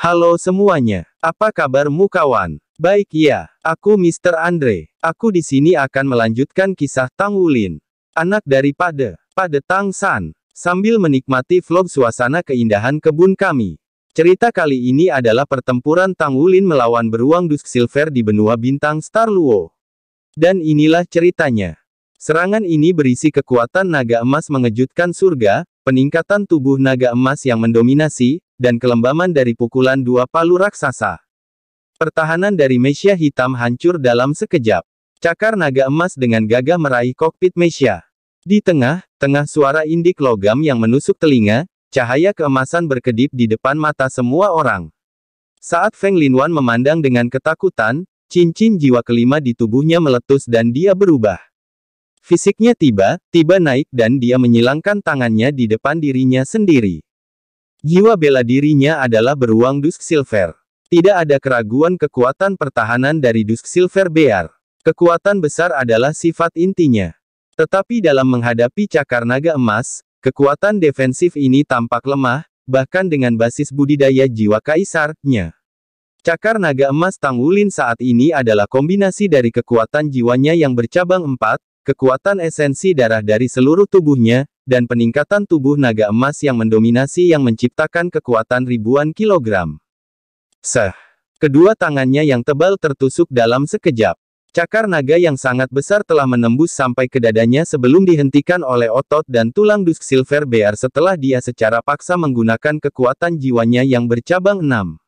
Halo semuanya. Apa kabarmu kawan? Baik ya, aku Mr. Andre. Aku di sini akan melanjutkan kisah Tang Wulin. Anak daripada pada Tang San. Sambil menikmati vlog suasana keindahan kebun kami. Cerita kali ini adalah pertempuran Tang Wulin melawan beruang Dusk Silver di benua bintang Star Luo. Dan inilah ceritanya. Serangan ini berisi kekuatan naga emas mengejutkan surga, peningkatan tubuh naga emas yang mendominasi, dan kelembaman dari pukulan dua palu raksasa. Pertahanan dari Mesia hitam hancur dalam sekejap. Cakar naga emas dengan gagah meraih kokpit Mesia. Di tengah, tengah suara indik logam yang menusuk telinga, cahaya keemasan berkedip di depan mata semua orang. Saat Feng Linwan memandang dengan ketakutan, cincin jiwa kelima di tubuhnya meletus dan dia berubah. Fisiknya tiba, tiba naik dan dia menyilangkan tangannya di depan dirinya sendiri. Jiwa bela dirinya adalah beruang Dusk Silver. Tidak ada keraguan kekuatan pertahanan dari Dusk Silver Bear. Kekuatan besar adalah sifat intinya. Tetapi dalam menghadapi cakar naga emas, kekuatan defensif ini tampak lemah, bahkan dengan basis budidaya jiwa kaisarnya. Cakar naga emas Tang Wulin saat ini adalah kombinasi dari kekuatan jiwanya yang bercabang empat, kekuatan esensi darah dari seluruh tubuhnya, dan peningkatan tubuh naga emas yang mendominasi yang menciptakan kekuatan ribuan kilogram. Seh. Kedua tangannya yang tebal tertusuk dalam sekejap. Cakar naga yang sangat besar telah menembus sampai ke dadanya sebelum dihentikan oleh otot dan tulang dusk silver bear setelah dia secara paksa menggunakan kekuatan jiwanya yang bercabang enam.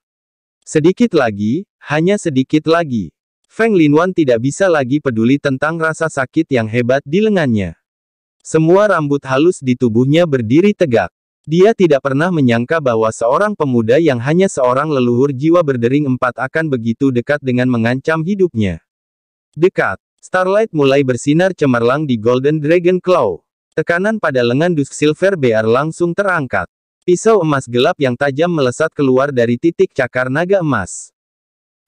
Sedikit lagi, hanya sedikit lagi. Feng Linwan tidak bisa lagi peduli tentang rasa sakit yang hebat di lengannya. Semua rambut halus di tubuhnya berdiri tegak. Dia tidak pernah menyangka bahwa seorang pemuda yang hanya seorang leluhur jiwa berdering empat akan begitu dekat dengan mengancam hidupnya. Dekat, Starlight mulai bersinar cemerlang di Golden Dragon Claw. Tekanan pada lengan Dusk Silver Bear langsung terangkat. Pisau emas gelap yang tajam melesat keluar dari titik cakar naga emas.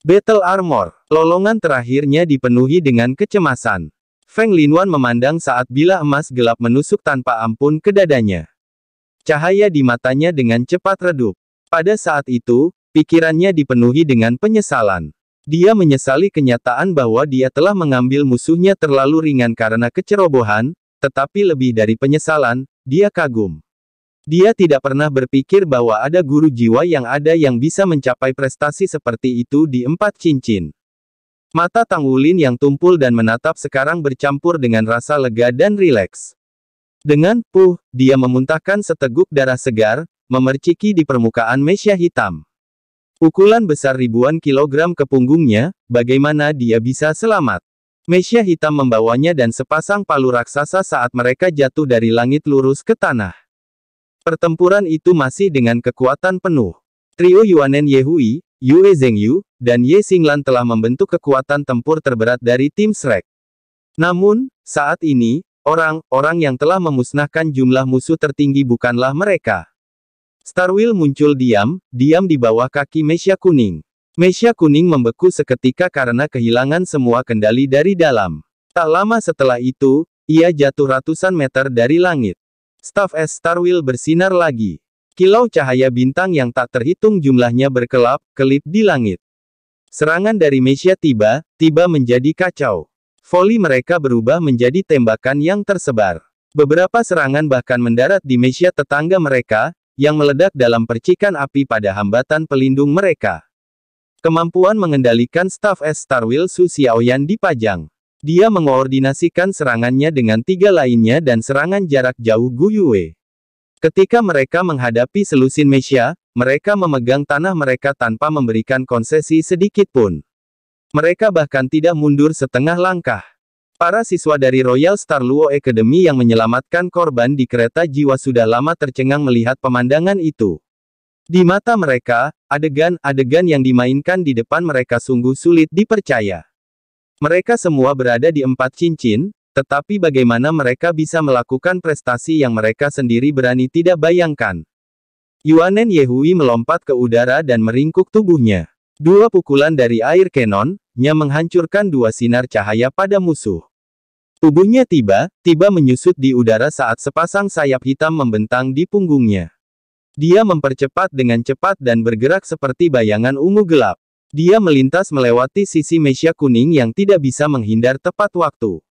Battle Armor Lolongan terakhirnya dipenuhi dengan kecemasan. Feng Linwan memandang saat bila emas gelap menusuk tanpa ampun ke dadanya. Cahaya di matanya dengan cepat redup. Pada saat itu, pikirannya dipenuhi dengan penyesalan. Dia menyesali kenyataan bahwa dia telah mengambil musuhnya terlalu ringan karena kecerobohan, tetapi lebih dari penyesalan, dia kagum. Dia tidak pernah berpikir bahwa ada guru jiwa yang ada yang bisa mencapai prestasi seperti itu di empat cincin. Mata Tang Wulin yang tumpul dan menatap sekarang bercampur dengan rasa lega dan rileks. Dengan puh, dia memuntahkan seteguk darah segar, memerciki di permukaan Mesya hitam. Pukulan besar ribuan kilogram ke punggungnya, bagaimana dia bisa selamat? Mesya hitam membawanya dan sepasang palu raksasa saat mereka jatuh dari langit lurus ke tanah. Pertempuran itu masih dengan kekuatan penuh. Trio Yuanen Yehui, Yue Zhengyu, dan Ye Xinglan telah membentuk kekuatan tempur terberat dari tim Shrek. Namun, saat ini, orang-orang yang telah memusnahkan jumlah musuh tertinggi bukanlah mereka. Starwill muncul diam, diam di bawah kaki Mesia Kuning. Mesia Kuning membeku seketika karena kehilangan semua kendali dari dalam. Tak lama setelah itu, ia jatuh ratusan meter dari langit. Staff S Starwill bersinar lagi. Kilau cahaya bintang yang tak terhitung jumlahnya berkelap-kelip di langit. Serangan dari Mesia tiba, tiba menjadi kacau. Voli mereka berubah menjadi tembakan yang tersebar. Beberapa serangan bahkan mendarat di Mesia tetangga mereka, yang meledak dalam percikan api pada hambatan pelindung mereka. Kemampuan mengendalikan staf S Starwill Su Xiaoyan dipajang. Dia mengoordinasikan serangannya dengan tiga lainnya dan serangan jarak jauh Gu Yue. Ketika mereka menghadapi selusin Mesia, mereka memegang tanah mereka tanpa memberikan konsesi sedikit pun. Mereka bahkan tidak mundur setengah langkah. Para siswa dari Royal Star Luo Academy yang menyelamatkan korban di kereta jiwa sudah lama tercengang melihat pemandangan itu. Di mata mereka, adegan-adegan yang dimainkan di depan mereka sungguh sulit dipercaya. Mereka semua berada di empat cincin, tetapi bagaimana mereka bisa melakukan prestasi yang mereka sendiri berani tidak bayangkan? Yuanen Yehui melompat ke udara dan meringkuk tubuhnya. Dua pukulan dari air kenon, nya menghancurkan dua sinar cahaya pada musuh. Tubuhnya tiba, tiba menyusut di udara saat sepasang sayap hitam membentang di punggungnya. Dia mempercepat dengan cepat dan bergerak seperti bayangan ungu gelap. Dia melintas melewati sisi Mesia kuning yang tidak bisa menghindar tepat waktu.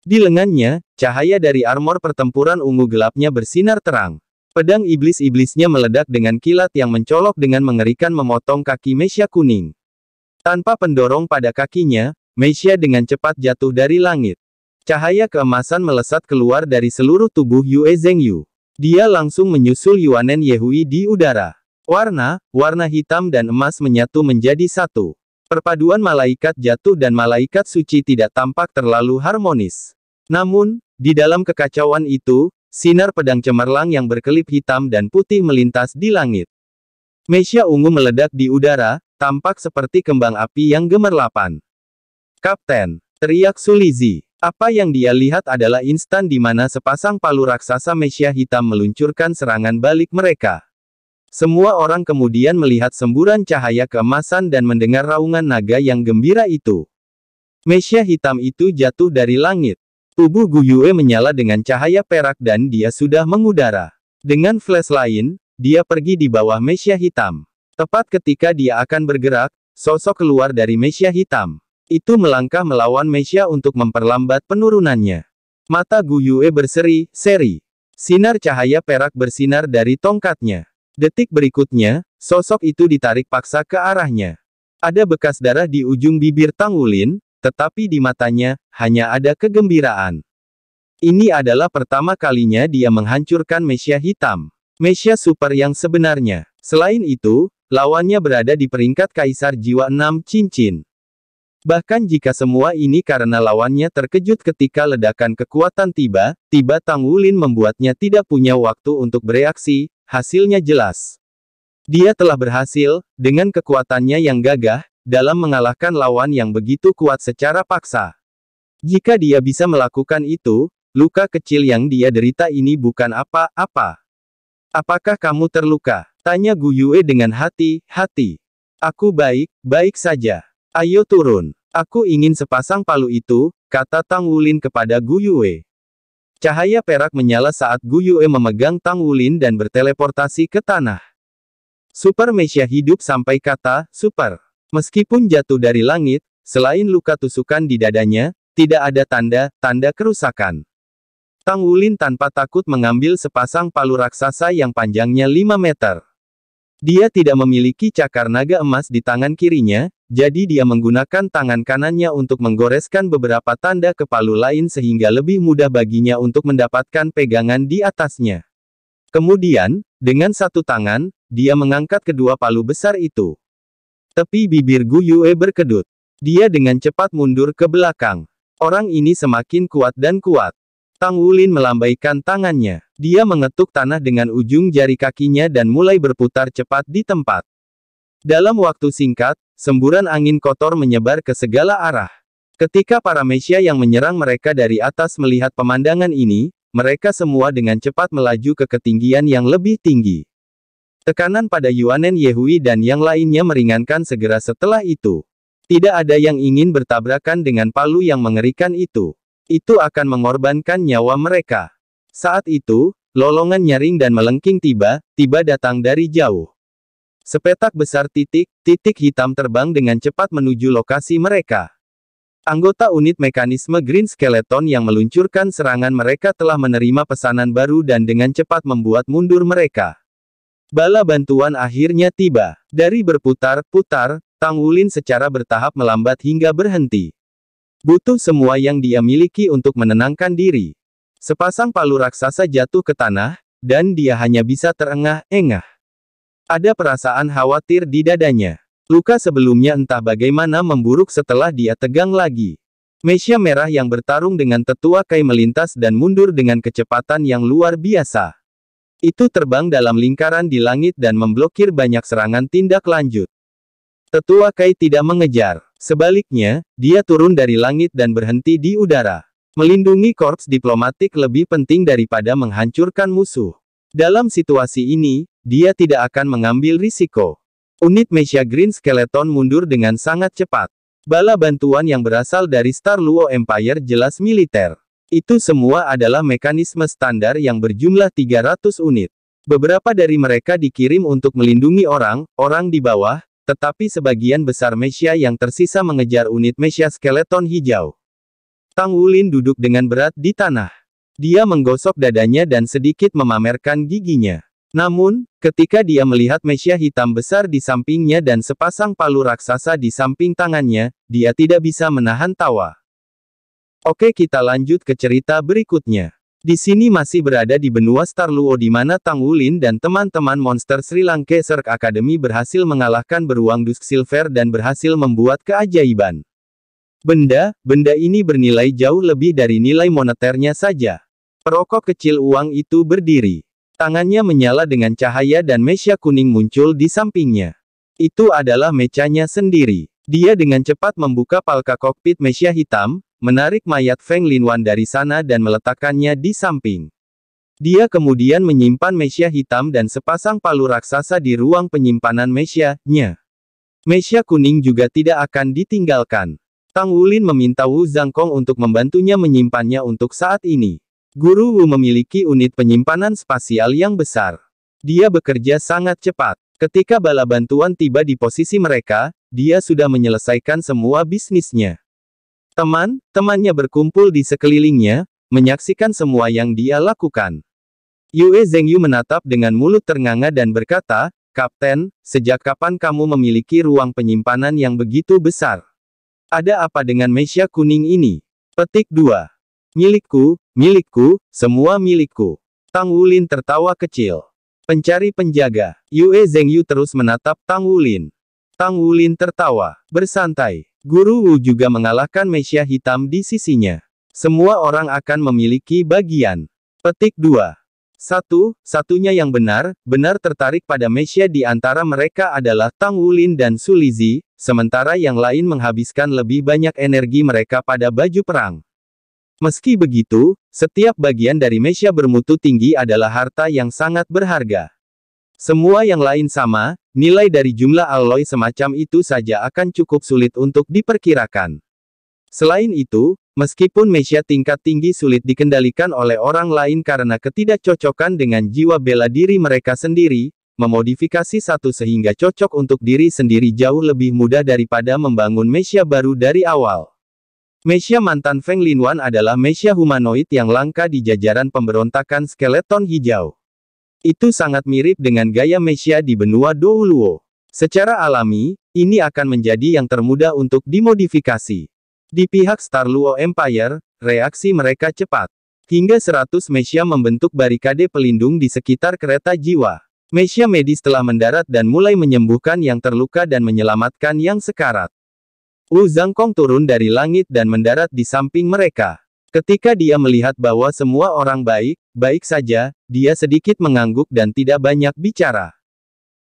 Di lengannya, cahaya dari armor pertempuran ungu gelapnya bersinar terang. Pedang iblis-iblisnya meledak dengan kilat yang mencolok dengan mengerikan memotong kaki Mesia kuning. Tanpa pendorong pada kakinya, Mesia dengan cepat jatuh dari langit. Cahaya keemasan melesat keluar dari seluruh tubuh Yue Zengyu. Dia langsung menyusul Yuanen Yehui di udara. Warna, warna hitam dan emas menyatu menjadi satu. Perpaduan malaikat jatuh dan malaikat suci tidak tampak terlalu harmonis. Namun, di dalam kekacauan itu, sinar pedang cemerlang yang berkelip hitam dan putih melintas di langit. Mesia ungu meledak di udara, tampak seperti kembang api yang gemerlapan. Kapten, teriak Sulizi. Apa yang dia lihat adalah instan di mana sepasang palu raksasa Mesia hitam meluncurkan serangan balik mereka. Semua orang kemudian melihat semburan cahaya keemasan dan mendengar raungan naga yang gembira itu. Mesia hitam itu jatuh dari langit. Tubuh Guyue menyala dengan cahaya perak dan dia sudah mengudara. Dengan flash lain, dia pergi di bawah mesia hitam. Tepat ketika dia akan bergerak, sosok keluar dari mesia hitam. Itu melangkah melawan mesia untuk memperlambat penurunannya. Mata Guyue berseri, seri. Sinar cahaya perak bersinar dari tongkatnya. Detik berikutnya, sosok itu ditarik paksa ke arahnya. Ada bekas darah di ujung bibir Tang Wulin, tetapi di matanya, hanya ada kegembiraan. Ini adalah pertama kalinya dia menghancurkan Mesia Hitam. Mesia Super yang sebenarnya. Selain itu, lawannya berada di peringkat Kaisar Jiwa 6 Cincin. Bahkan jika semua ini karena lawannya terkejut ketika ledakan kekuatan tiba, tiba Tang Wulin membuatnya tidak punya waktu untuk bereaksi, Hasilnya jelas. Dia telah berhasil, dengan kekuatannya yang gagah, dalam mengalahkan lawan yang begitu kuat secara paksa. Jika dia bisa melakukan itu, luka kecil yang dia derita ini bukan apa-apa. Apakah kamu terluka? Tanya Gu Yue dengan hati-hati. Aku baik, baik saja. Ayo turun. Aku ingin sepasang palu itu, kata Tang Wulin kepada Gu Yue. Cahaya perak menyala saat Gu Yue memegang Tang Wulin dan berteleportasi ke tanah. Super Mesia hidup sampai kata, super. Meskipun jatuh dari langit, selain luka tusukan di dadanya, tidak ada tanda-tanda kerusakan. Tang Wulin tanpa takut mengambil sepasang palu raksasa yang panjangnya 5 meter. Dia tidak memiliki cakar naga emas di tangan kirinya, jadi dia menggunakan tangan kanannya untuk menggoreskan beberapa tanda ke palu lain sehingga lebih mudah baginya untuk mendapatkan pegangan di atasnya. Kemudian, dengan satu tangan, dia mengangkat kedua palu besar itu. Tepi bibir Gu Yue berkedut. Dia dengan cepat mundur ke belakang. Orang ini semakin kuat dan kuat. Tang Wulin melambaikan tangannya. Dia mengetuk tanah dengan ujung jari kakinya dan mulai berputar cepat di tempat. Dalam waktu singkat, semburan angin kotor menyebar ke segala arah. Ketika para Mesia yang menyerang mereka dari atas melihat pemandangan ini, mereka semua dengan cepat melaju ke ketinggian yang lebih tinggi. Tekanan pada Yuanen Yehui dan yang lainnya meringankan segera setelah itu. Tidak ada yang ingin bertabrakan dengan palu yang mengerikan itu. Itu akan mengorbankan nyawa mereka. Saat itu, lolongan nyaring dan melengking tiba, tiba datang dari jauh. Sepetak besar titik-titik hitam terbang dengan cepat menuju lokasi mereka. Anggota unit mekanisme Green Skeleton yang meluncurkan serangan mereka telah menerima pesanan baru dan dengan cepat membuat mundur mereka. Bala bantuan akhirnya tiba. Dari berputar-putar, Tang Wulin secara bertahap melambat hingga berhenti. Butuh semua yang dia miliki untuk menenangkan diri. Sepasang palu raksasa jatuh ke tanah, dan dia hanya bisa terengah-engah. Ada perasaan khawatir di dadanya. Luka sebelumnya entah bagaimana memburuk setelah dia tegang lagi. Mesia merah yang bertarung dengan tetua Kai melintas dan mundur dengan kecepatan yang luar biasa. Itu terbang dalam lingkaran di langit dan memblokir banyak serangan tindak lanjut. Tetua Kai tidak mengejar. Sebaliknya, dia turun dari langit dan berhenti di udara. Melindungi korps diplomatik lebih penting daripada menghancurkan musuh. Dalam situasi ini, dia tidak akan mengambil risiko. Unit Mesia Green Skeleton mundur dengan sangat cepat. Bala bantuan yang berasal dari Star Luo Empire jelas militer. Itu semua adalah mekanisme standar yang berjumlah 300 unit. Beberapa dari mereka dikirim untuk melindungi orang, orang di bawah, tetapi sebagian besar Mesia yang tersisa mengejar unit Mesia Skeleton hijau. Tang Wulin duduk dengan berat di tanah. Dia menggosok dadanya dan sedikit memamerkan giginya. Namun, ketika dia melihat Mesia hitam besar di sampingnya dan sepasang palu raksasa di samping tangannya, dia tidak bisa menahan tawa. Oke kita lanjut ke cerita berikutnya. Di sini masih berada di benua Starluo di mana Tang Wulin dan teman-teman monster Sri Lanka Serk Academy berhasil mengalahkan beruang Dusk Silver dan berhasil membuat keajaiban. Benda, benda ini bernilai jauh lebih dari nilai moneternya saja. Perokok kecil uang itu berdiri. Tangannya menyala dengan cahaya dan mesia kuning muncul di sampingnya. Itu adalah mecanya sendiri. Dia dengan cepat membuka palka kokpit mesia hitam, menarik mayat Feng Linwan dari sana dan meletakkannya di samping. Dia kemudian menyimpan mesia hitam dan sepasang palu raksasa di ruang penyimpanan mesianya. Mesia kuning juga tidak akan ditinggalkan. Tang Wulin meminta Wu Zhangkong untuk membantunya menyimpannya untuk saat ini. Guru Wu memiliki unit penyimpanan spasial yang besar. Dia bekerja sangat cepat. Ketika bala bantuan tiba di posisi mereka, dia sudah menyelesaikan semua bisnisnya. Teman, temannya berkumpul di sekelilingnya, menyaksikan semua yang dia lakukan. Yue Zhengyu menatap dengan mulut ternganga dan berkata, Kapten, sejak kapan kamu memiliki ruang penyimpanan yang begitu besar? Ada apa dengan Mesia kuning ini? Petik 2. Milikku, milikku, semua milikku. Tang Wulin tertawa kecil. Pencari penjaga, Yue Yu terus menatap Tang Wulin. Tang Wulin tertawa, bersantai. Guru Wu juga mengalahkan Mesia hitam di sisinya. Semua orang akan memiliki bagian. Petik 2. Satu, satunya yang benar, benar tertarik pada Mesia di antara mereka adalah Tang Wulin dan Sulizi, sementara yang lain menghabiskan lebih banyak energi mereka pada baju perang. Meski begitu, setiap bagian dari Mesia bermutu tinggi adalah harta yang sangat berharga. Semua yang lain sama, nilai dari jumlah alloy semacam itu saja akan cukup sulit untuk diperkirakan. Selain itu, meskipun Mesia tingkat tinggi sulit dikendalikan oleh orang lain karena ketidakcocokan dengan jiwa bela diri mereka sendiri, memodifikasi satu sehingga cocok untuk diri sendiri jauh lebih mudah daripada membangun Mesia baru dari awal. Mesia mantan Feng Linwan adalah Mesia humanoid yang langka di jajaran pemberontakan skeleton hijau. Itu sangat mirip dengan gaya Mesia di benua Douluo. Secara alami, ini akan menjadi yang termudah untuk dimodifikasi. Di pihak Star Luo Empire, reaksi mereka cepat. Hingga 100 Mesia membentuk barikade pelindung di sekitar kereta jiwa. Mesia medis telah mendarat dan mulai menyembuhkan yang terluka dan menyelamatkan yang sekarat. Wu Zhangkong turun dari langit dan mendarat di samping mereka. Ketika dia melihat bahwa semua orang baik, baik saja, dia sedikit mengangguk dan tidak banyak bicara.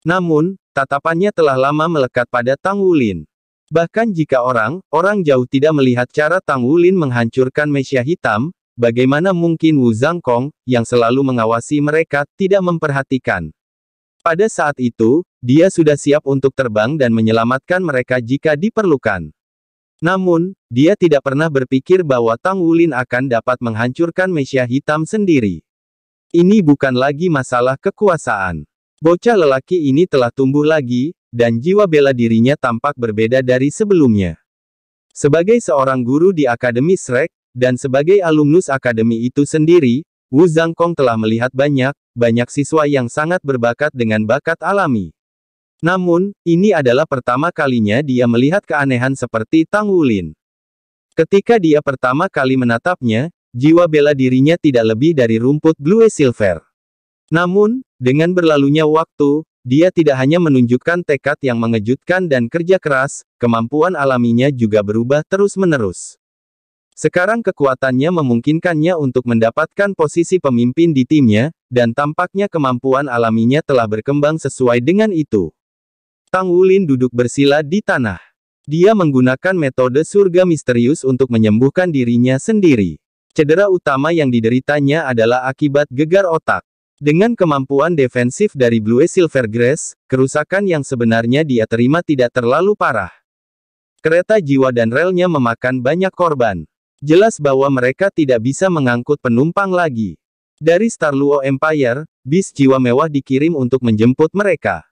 Namun, tatapannya telah lama melekat pada Tang Wulin. Bahkan jika orang, orang jauh tidak melihat cara Tang Wulin menghancurkan Mesia Hitam, bagaimana mungkin Wu Zhangkong, yang selalu mengawasi mereka, tidak memperhatikan. Pada saat itu, dia sudah siap untuk terbang dan menyelamatkan mereka jika diperlukan. Namun, dia tidak pernah berpikir bahwa Tang Wulin akan dapat menghancurkan Mesia Hitam sendiri. Ini bukan lagi masalah kekuasaan. Bocah lelaki ini telah tumbuh lagi, dan jiwa bela dirinya tampak berbeda dari sebelumnya. Sebagai seorang guru di Akademi Shrek, dan sebagai alumnus akademi itu sendiri, Wu Zhangkong telah melihat banyak, banyak siswa yang sangat berbakat dengan bakat alami. Namun, ini adalah pertama kalinya dia melihat keanehan seperti Tang Wulin. Ketika dia pertama kali menatapnya, jiwa bela dirinya tidak lebih dari rumput Blue Silver. Namun, dengan berlalunya waktu, dia tidak hanya menunjukkan tekad yang mengejutkan dan kerja keras, kemampuan alaminya juga berubah terus-menerus. Sekarang kekuatannya memungkinkannya untuk mendapatkan posisi pemimpin di timnya, dan tampaknya kemampuan alaminya telah berkembang sesuai dengan itu. Tang Wulin duduk bersila di tanah. Dia menggunakan metode surga misterius untuk menyembuhkan dirinya sendiri. Cedera utama yang dideritanya adalah akibat gegar otak. Dengan kemampuan defensif dari Blue Silver Grace, kerusakan yang sebenarnya dia terima tidak terlalu parah. Kereta jiwa dan relnya memakan banyak korban. Jelas bahwa mereka tidak bisa mengangkut penumpang lagi. Dari Starluo Empire, bis jiwa mewah dikirim untuk menjemput mereka.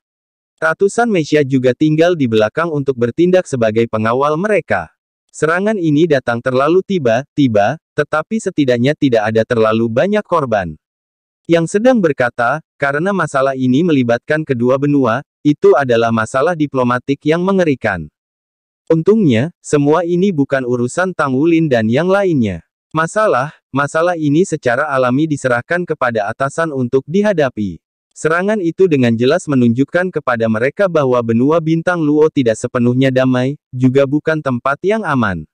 Ratusan Mesia juga tinggal di belakang untuk bertindak sebagai pengawal mereka. Serangan ini datang terlalu tiba-tiba, tetapi setidaknya tidak ada terlalu banyak korban. Yang sedang berkata, karena masalah ini melibatkan kedua benua, itu adalah masalah diplomatik yang mengerikan. Untungnya, semua ini bukan urusan Tang Wulin dan yang lainnya. Masalah, masalah ini secara alami diserahkan kepada atasan untuk dihadapi. Serangan itu dengan jelas menunjukkan kepada mereka bahwa benua bintang Luo tidak sepenuhnya damai, juga bukan tempat yang aman.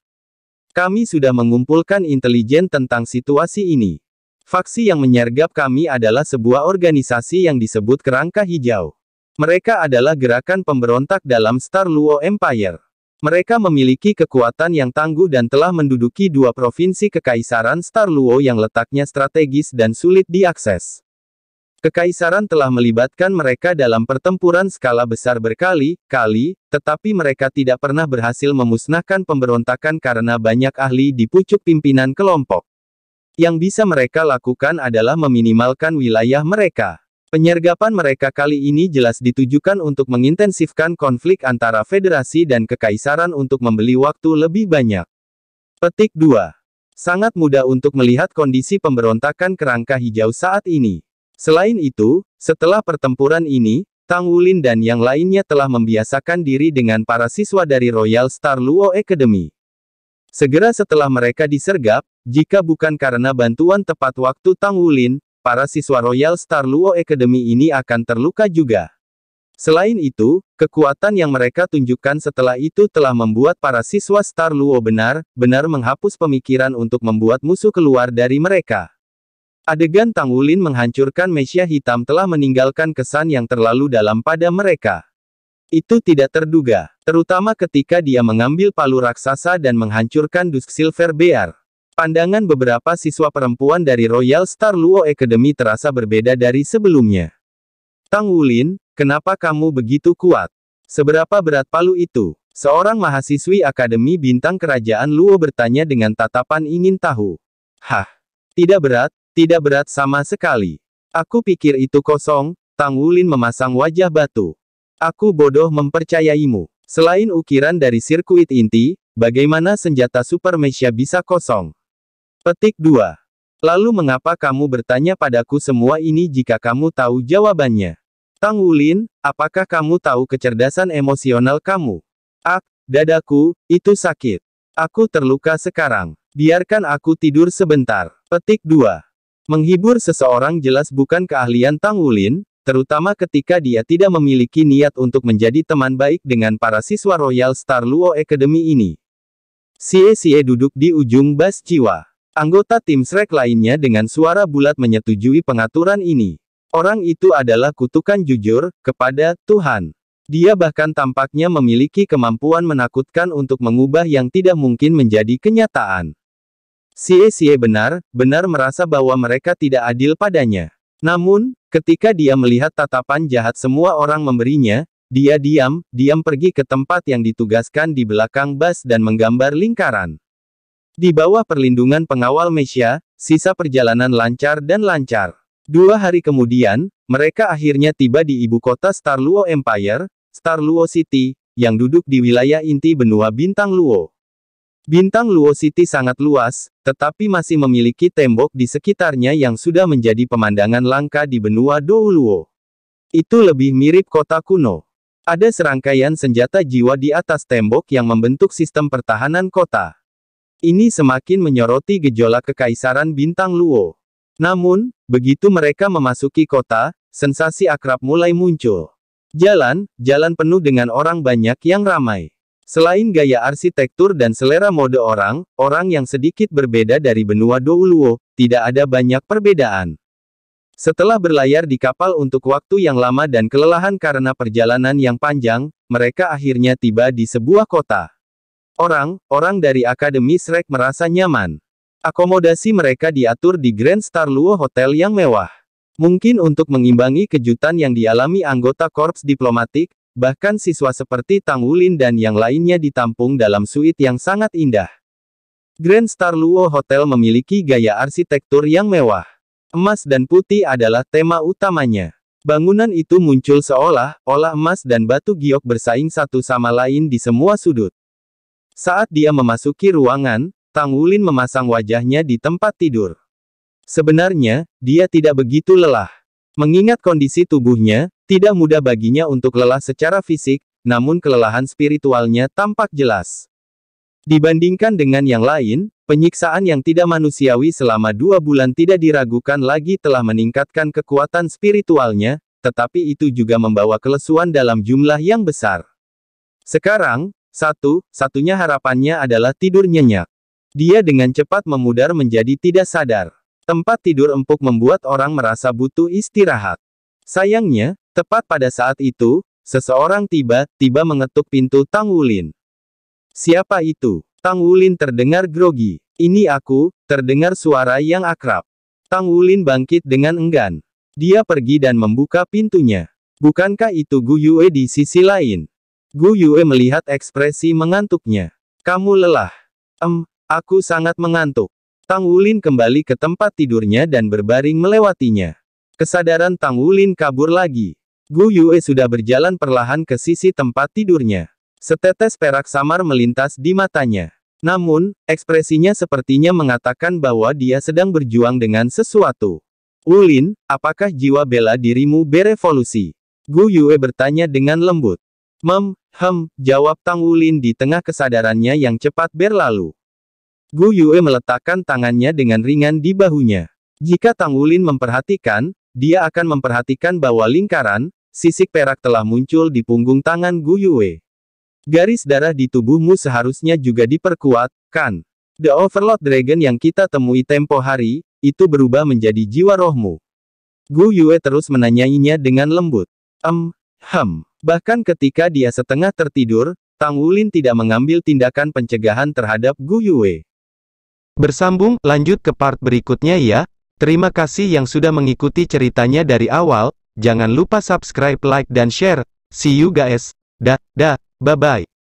Kami sudah mengumpulkan intelijen tentang situasi ini. Faksi yang menyergap kami adalah sebuah organisasi yang disebut Kerangka Hijau. Mereka adalah gerakan pemberontak dalam Star Luo Empire. Mereka memiliki kekuatan yang tangguh dan telah menduduki dua provinsi Kekaisaran Star Luo yang letaknya strategis dan sulit diakses. Kekaisaran telah melibatkan mereka dalam pertempuran skala besar berkali-kali, tetapi mereka tidak pernah berhasil memusnahkan pemberontakan karena banyak ahli di pucuk pimpinan kelompok. Yang bisa mereka lakukan adalah meminimalkan wilayah mereka. Penyergapan mereka kali ini jelas ditujukan untuk mengintensifkan konflik antara federasi dan kekaisaran untuk membeli waktu lebih banyak. Petik 2. Sangat mudah untuk melihat kondisi pemberontakan kerangka hijau saat ini. Selain itu, setelah pertempuran ini, Tang Wulin dan yang lainnya telah membiasakan diri dengan para siswa dari Royal Star Luo Academy. Segera setelah mereka disergap, jika bukan karena bantuan tepat waktu Tang Wulin, para siswa Royal Star Luo Academy ini akan terluka juga. Selain itu, kekuatan yang mereka tunjukkan setelah itu telah membuat para siswa Star Luo benar-benar menghapus pemikiran untuk membuat musuh keluar dari mereka. Adegan Tang Wulin menghancurkan Mesia Hitam telah meninggalkan kesan yang terlalu dalam pada mereka. Itu tidak terduga, terutama ketika dia mengambil palu raksasa dan menghancurkan Dusk Silver Bear. Pandangan beberapa siswa perempuan dari Royal Star Luo Academy terasa berbeda dari sebelumnya. Tang Wulin, kenapa kamu begitu kuat? Seberapa berat palu itu? Seorang mahasiswi Akademi Bintang Kerajaan Luo bertanya dengan tatapan ingin tahu. Hah? Tidak berat, tidak berat sama sekali. Aku pikir itu kosong, Tang Wulin memasang wajah batu. Aku bodoh mempercayaimu. Selain ukiran dari sirkuit inti, bagaimana senjata Super Mesia bisa kosong? Petik 2. Lalu mengapa kamu bertanya padaku semua ini jika kamu tahu jawabannya? Tang Wulin, apakah kamu tahu kecerdasan emosional kamu? Ak, ah, dadaku, itu sakit. Aku terluka sekarang. Biarkan aku tidur sebentar. Petik 2. Menghibur seseorang jelas bukan keahlian Tang Wulin, terutama ketika dia tidak memiliki niat untuk menjadi teman baik dengan para siswa Royal Star Luo Academy ini. Sie-sie duduk di ujung bas Ciwa. Anggota tim Shrek lainnya dengan suara bulat menyetujui pengaturan ini. Orang itu adalah kutukan jujur kepada Tuhan. Dia bahkan tampaknya memiliki kemampuan menakutkan untuk mengubah yang tidak mungkin menjadi kenyataan. Sie-sie benar, benar merasa bahwa mereka tidak adil padanya. Namun, ketika dia melihat tatapan jahat semua orang memberinya, dia diam, diam pergi ke tempat yang ditugaskan di belakang bas dan menggambar lingkaran. Di bawah perlindungan pengawal Mesia, sisa perjalanan lancar dan lancar. Dua hari kemudian, mereka akhirnya tiba di ibu kota Star Luo Empire, Star Luo City, yang duduk di wilayah inti benua Bintang Luo. Bintang Luo City sangat luas, tetapi masih memiliki tembok di sekitarnya yang sudah menjadi pemandangan langka di benua Douluo. Itu lebih mirip kota kuno. Ada serangkaian senjata jiwa di atas tembok yang membentuk sistem pertahanan kota. Ini semakin menyoroti gejolak kekaisaran bintang Luo. Namun, begitu mereka memasuki kota, sensasi akrab mulai muncul. Jalan, jalan penuh dengan orang banyak yang ramai. Selain gaya arsitektur dan selera mode orang, orang yang sedikit berbeda dari benua Douluo, tidak ada banyak perbedaan. Setelah berlayar di kapal untuk waktu yang lama dan kelelahan karena perjalanan yang panjang, mereka akhirnya tiba di sebuah kota. Orang, orang dari Akademi Shrek merasa nyaman. Akomodasi mereka diatur di Grand Star Luo Hotel yang mewah. Mungkin untuk mengimbangi kejutan yang dialami anggota korps diplomatik, bahkan siswa seperti Tang Wulin dan yang lainnya ditampung dalam suite yang sangat indah. Grand Star Luo Hotel memiliki gaya arsitektur yang mewah. Emas dan putih adalah tema utamanya. Bangunan itu muncul seolah-olah emas dan batu giok bersaing satu sama lain di semua sudut. Saat dia memasuki ruangan, Tang Wulin memasang wajahnya di tempat tidur. Sebenarnya, dia tidak begitu lelah. Mengingat kondisi tubuhnya, tidak mudah baginya untuk lelah secara fisik, namun kelelahan spiritualnya tampak jelas. Dibandingkan dengan yang lain, penyiksaan yang tidak manusiawi selama dua bulan tidak diragukan lagi telah meningkatkan kekuatan spiritualnya, tetapi itu juga membawa kelesuan dalam jumlah yang besar. Sekarang, satu, satunya harapannya adalah tidur nyenyak. Dia dengan cepat memudar menjadi tidak sadar. Tempat tidur empuk membuat orang merasa butuh istirahat. Sayangnya, tepat pada saat itu, seseorang tiba-tiba mengetuk pintu Tang Wulin. Siapa itu? Tang Wulin terdengar grogi. Ini aku, terdengar suara yang akrab. Tang Wulin bangkit dengan enggan. Dia pergi dan membuka pintunya. Bukankah itu Gu Yue di sisi lain? Gu Yue melihat ekspresi mengantuknya. Kamu lelah. Em, aku sangat mengantuk. Tang Wulin kembali ke tempat tidurnya dan berbaring melewatinya. Kesadaran Tang Wulin kabur lagi. Gu Yue sudah berjalan perlahan ke sisi tempat tidurnya. Setetes perak samar melintas di matanya. Namun, ekspresinya sepertinya mengatakan bahwa dia sedang berjuang dengan sesuatu. Wulin, apakah jiwa bela dirimu berevolusi? Gu Yue bertanya dengan lembut. Mem, Hem, jawab Tang Wulin di tengah kesadarannya yang cepat berlalu. Gu Yue meletakkan tangannya dengan ringan di bahunya. Jika Tang Wulin memperhatikan, dia akan memperhatikan bahwa lingkaran, sisik perak telah muncul di punggung tangan Gu Yue. Garis darah di tubuhmu seharusnya juga diperkuat, kan? The Overlord Dragon yang kita temui tempo hari, itu berubah menjadi jiwa rohmu. Gu Yue terus menanyainya dengan lembut. Em, hem. Bahkan ketika dia setengah tertidur, Tang Wulin tidak mengambil tindakan pencegahan terhadap Gu Yue. Bersambung, lanjut ke part berikutnya ya. Terima kasih yang sudah mengikuti ceritanya dari awal, jangan lupa subscribe, like, dan share. See you guys. Da, da, bye-bye.